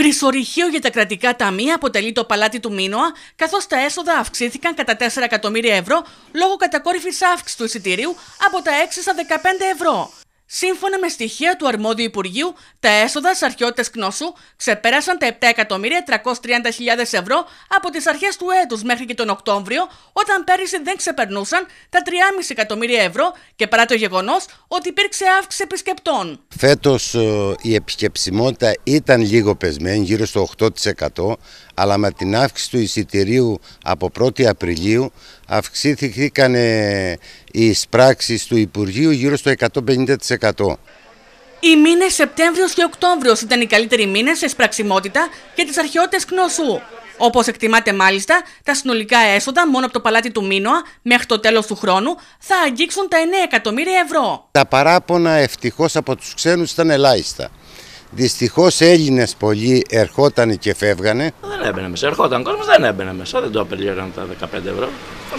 Χρυσορυχείο για τα κρατικά ταμεία αποτελεί το παλάτι του Μίνωα, καθώς τα έσοδα αυξήθηκαν κατά 4 εκατομμύρια ευρώ λόγω κατακόρυφης αύξησης του εισιτηρίου από τα 6 στα 15 ευρώ. Σύμφωνα με στοιχεία του αρμόδιου Υπουργείου, τα έσοδα σε αρχαιότητε Κνόσου ξεπέρασαν τα 7.330.000 ευρώ από τις αρχές του έτους μέχρι και τον Οκτώβριο, όταν πέρυσι δεν ξεπερνούσαν τα 3,5 εκατομμύρια ευρώ και παρά το γεγονός ότι υπήρξε αύξηση επισκεπτών. Φέτος ε, η επισκεψιμότητα ήταν λίγο πεσμένη, γύρω στο 8%, αλλά με την αύξηση του εισιτηρίου από 1η Απριλίου αυξήθηκαν οι εισπράξεις του Υπουργείου γύρω στο 150%. Οι μήνες Σεπτέμβριος και Οκτώβριος ήταν οι καλύτεροι μήνες σε σπραξιμότητα και τις αρχαιότητες Κνώσου. Όπως εκτιμάται μάλιστα, τα συνολικά έσοδα μόνο από το παλάτι του Μίνωα μέχρι το τέλος του χρόνου θα αγγίξουν τα 9 εκατομμύρια ευρώ. Τα παράπονα ευτυχώς από τους ξένους ήταν ελάχιστα. Δυστυχώς Έλληνες πολλοί ερχόταν και φεύγανε. Δεν έμπαινε μέσα. Ερχόταν κόσμος, δεν έμπαινε μέσα. Δεν το απελήραν τα 15 ευρώ.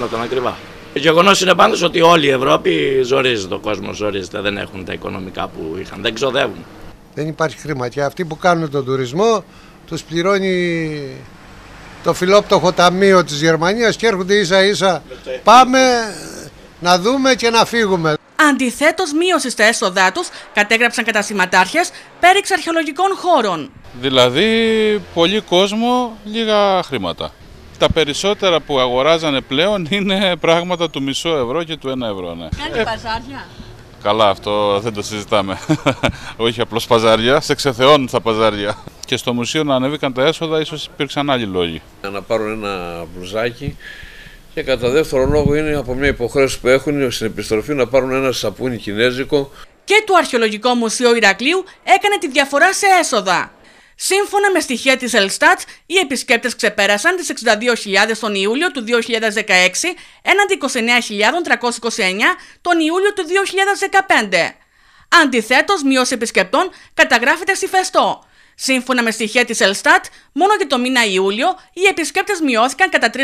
ήταν ακριβά. Το γεγονός είναι πάντως ότι όλη η Ευρώπη ζορίζεται. Ο κόσμος ζορίζεται. Δεν έχουν τα οικονομικά που είχαν. Δεν ξοδεύουν. Δεν υπάρχει χρήμα. Και αυτοί που κάνουν τον τουρισμό τους πληρώνει το φιλόπτωχο ταμείο της Γερμανίας και έρχονται ίσα ίσα. Πάμε να δούμε και να φύγουμε αντιθέτως μείωση στα έσοδά τους κατέγραψαν κατασυματάρχε πέριξ αρχαιολογικών χώρων. Δηλαδή, πολύ κόσμο, λίγα χρήματα. Τα περισσότερα που αγοράζανε πλέον είναι πράγματα του μισό ευρώ και του ένα ευρώ. Ναι. Κάνει ε, παζάρια. Καλά, αυτό δεν το συζητάμε. Όχι απλώς παζάρια, σε ξεθεώνουν τα παζάρια. Και στο μουσείο να ανέβηκαν τα έσοδα, ίσως υπήρξαν άλλοι λόγοι. Να πάρουν ένα μπλουζάκι και κατά δεύτερο λόγο είναι από μια υποχρέωση που έχουν στην επιστροφή να πάρουν ένα σαπούνι κινέζικο. Και το Αρχαιολογικό Μουσείο Ηρακλείου έκανε τη διαφορά σε έσοδα. Σύμφωνα με στοιχεία της Ελστάτ, οι επισκέπτες ξεπέρασαν τις 62.000 τον Ιούλιο του 2016 έναντι 29.329 τον Ιούλιο του 2015. Αντιθέτως, μείωση επισκεπτών καταγράφεται στη Φεστό, Σύμφωνα με στοιχεία της Ελστάτ, μόνο και το μήνα Ιούλιο οι επισκέπτες μειώθηκαν κατά 3.000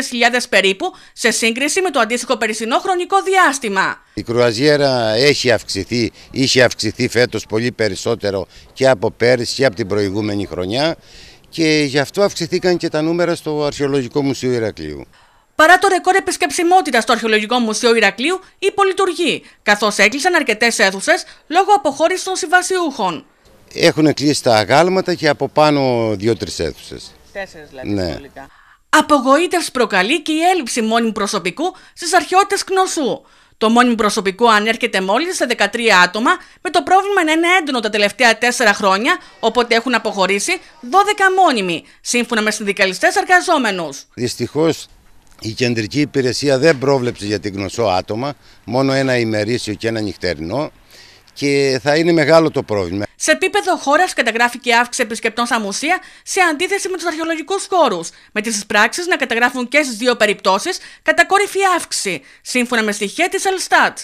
περίπου σε σύγκριση με το αντίστοιχο περσινό χρονικό διάστημα. Η κρουαζιέρα έχει αυξηθεί, είχε αυξηθεί φέτος πολύ περισσότερο και από πέρυσι και από την προηγούμενη χρονιά και γι' αυτό αυξηθήκαν και τα νούμερα στο Αρχαιολογικό Μουσείο Ηρακλείου. Παρά το ρεκόρ επισκεψιμότητας στο Αρχαιολογικό Μουσείο Ηρακλείου, υπολειτουργεί, καθώς έκλεισαν αρκετές αίθουσες λόγω αποχώρησης των συμβασιούχων. Έχουν κλείσει τα αγάλματα και από πάνω δύο-τρει αίθουσες. Τέσσερις δηλαδή. Ναι. Απογοήτευση προκαλεί και η έλλειψη μόνιμου προσωπικού στις αρχαιότητες Κνωσού. Το μόνιμο προσωπικό ανέρχεται μόλις σε 13 άτομα, με το πρόβλημα να είναι έντονο τα τελευταία 4 χρόνια, οπότε έχουν αποχωρήσει 12 μόνιμοι, σύμφωνα με συνδικαλιστές εργαζόμενους. Δυστυχώς η κεντρική υπηρεσία δεν πρόβλεψε για την γνωσό άτομα, μόνο ένα ημερήσιο και ένα νυχτερινό και θα είναι μεγάλο το πρόβλημα. Σε επίπεδο χώρας καταγράφει και αύξηση επισκεπτών στα μουσεία σε αντίθεση με τους αρχαιολογικούς χώρους, με τις πράξει να καταγράφουν και στις δύο περιπτώσεις κατακόρυφη αύξηση, σύμφωνα με στοιχεία της Ελστάτ.